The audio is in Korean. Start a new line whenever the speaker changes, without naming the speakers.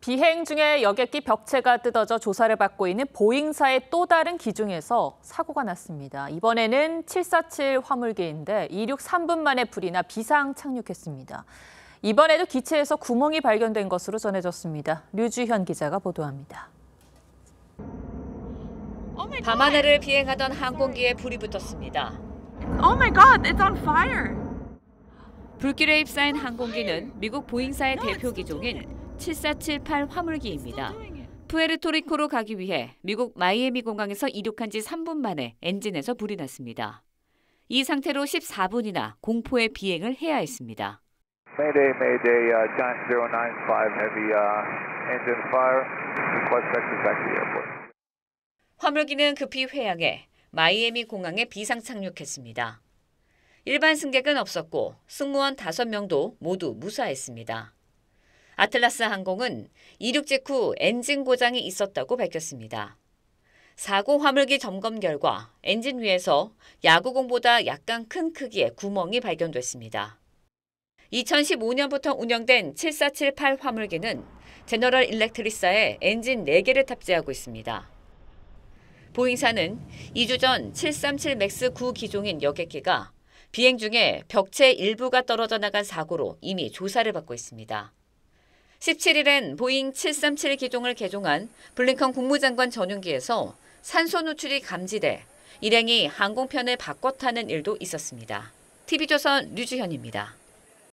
비행 중에 여객기 벽체가 뜯어져 조사를 받고 있는 보잉사의 또 다른 기중에서 사고가 났습니다. 이번에는 747 화물기인데 이륙 3분 만에 불이나 비상 착륙했습니다. 이번에도 기체에서 구멍이 발견된 것으로 전해졌습니다. 류주현 기자가 보도합니다.
밤하늘을 비행하던 항공기에 불이 붙었습니다. Oh my god, it's on fire. 불길에 휩싸인 항공기는 미국 보잉사의 대표 기종인 7478 화물기입니다. 푸에르토리코로 가기 위해 미국 마이애미 공항에서 이륙한 지 3분 만에 엔진에서 불이 났습니다. 이 상태로 14분이나 공포의 비행을 해야 했습니다.
Mayday, Mayday, uh, John 095 heavy uh, engine fire. Request taxi back to the airport.
화물기는 급히 회항해 마이애미 공항에 비상 착륙했습니다. 일반 승객은 없었고 승무원 5명도 모두 무사했습니다. 아틀라스 항공은 이륙 직후 엔진 고장이 있었다고 밝혔습니다. 사고 화물기 점검 결과 엔진 위에서 야구공보다 약간 큰 크기의 구멍이 발견됐습니다. 2015년부터 운영된 7478 화물기는 제너럴 일렉트리사에 엔진 4개를 탑재하고 있습니다. 보잉사는 2주 전 737 맥스 9 기종인 여객기가 비행 중에 벽체 일부가 떨어져 나간 사고로 이미 조사를 받고 있습니다. 17일엔 보잉 737 기종을 개종한 블링컨 국무장관 전용기에서 산소 누출이 감지돼 일행이 항공편을 바꿔 타는 일도 있었습니다. TV조선 류주현입니다.